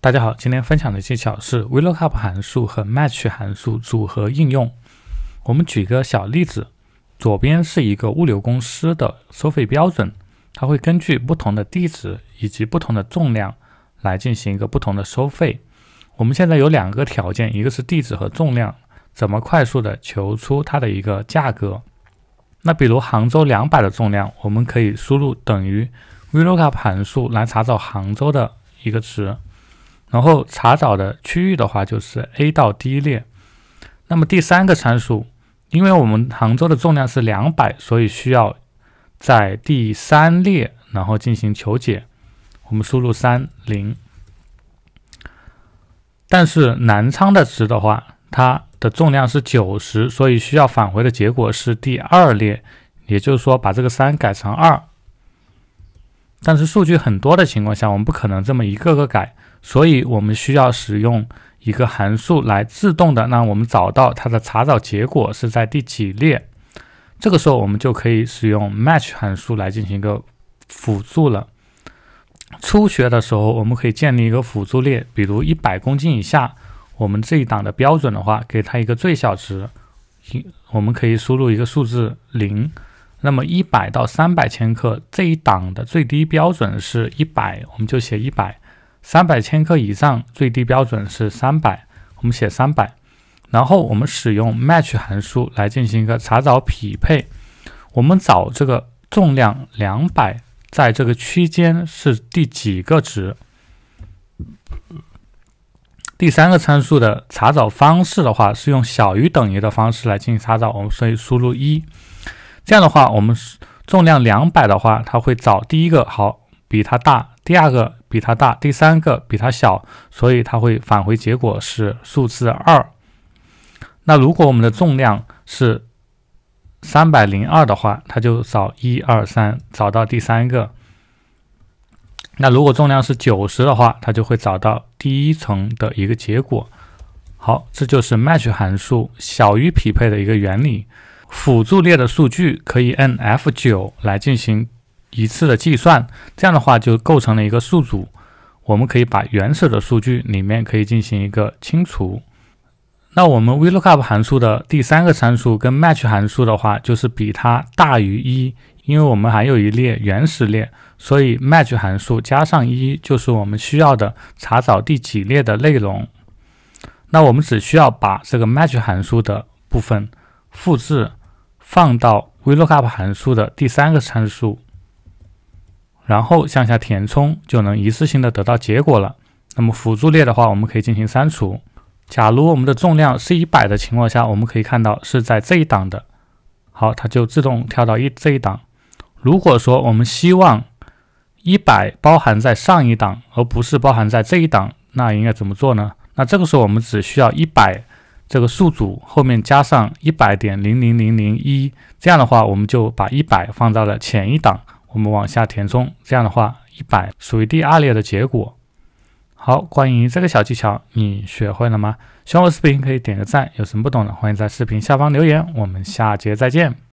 大家好，今天分享的技巧是 VLOOKUP 函数和 MATCH 函数组合应用。我们举个小例子，左边是一个物流公司的收费标准，它会根据不同的地址以及不同的重量来进行一个不同的收费。我们现在有两个条件，一个是地址和重量，怎么快速的求出它的一个价格？那比如杭州两百的重量，我们可以输入等于 VLOOKUP 函数来查找杭州的一个值。然后查找的区域的话就是 A 到 D 列，那么第三个参数，因为我们杭州的重量是两百，所以需要在第三列，然后进行求解，我们输入三零。但是南昌的值的话，它的重量是九十，所以需要返回的结果是第二列，也就是说把这个三改成二。但是数据很多的情况下，我们不可能这么一个个改，所以我们需要使用一个函数来自动的，让我们找到它的查找结果是在第几列。这个时候，我们就可以使用 MATCH 函数来进行一个辅助了。初学的时候，我们可以建立一个辅助列，比如一百公斤以下，我们这一档的标准的话，给它一个最小值，我们可以输入一个数字零。那么一百到三百千克这一档的最低标准是一百，我们就写一百；三百千克以上最低标准是三百，我们写三百。然后我们使用 match 函数来进行一个查找匹配。我们找这个重量两百在这个区间是第几个值？第三个参数的查找方式的话是用小于等于的方式来进行查找，我们所以输入一。这样的话，我们重量两百的话，它会找第一个好比它大，第二个比它大，第三个比它小，所以它会返回结果是数字二。那如果我们的重量是三百零二的话，它就找一二三，找到第三个。那如果重量是九十的话，它就会找到第一层的一个结果。好，这就是 match 函数小于匹配的一个原理。辅助列的数据可以按 F9 来进行一次的计算，这样的话就构成了一个数组。我们可以把原始的数据里面可以进行一个清除。那我们 VLOOKUP 函数的第三个参数跟 MATCH 函数的话，就是比它大于一，因为我们还有一列原始列，所以 MATCH 函数加上一就是我们需要的查找第几列的内容。那我们只需要把这个 MATCH 函数的部分复制。放到 v lookup 函数的第三个参数，然后向下填充，就能一次性的得到结果了。那么辅助列的话，我们可以进行删除。假如我们的重量是一百的情况下，我们可以看到是在这一档的，好，它就自动跳到一这一档。如果说我们希望一百包含在上一档，而不是包含在这一档，那应该怎么做呢？那这个时候我们只需要一百。这个数组后面加上一百点零零零零一，这样的话，我们就把一百放到了前一档。我们往下填充，这样的话，一百属于第二列的结果。好，关于这个小技巧，你学会了吗？喜欢我视频可以点个赞，有什么不懂的，欢迎在视频下方留言。我们下节再见。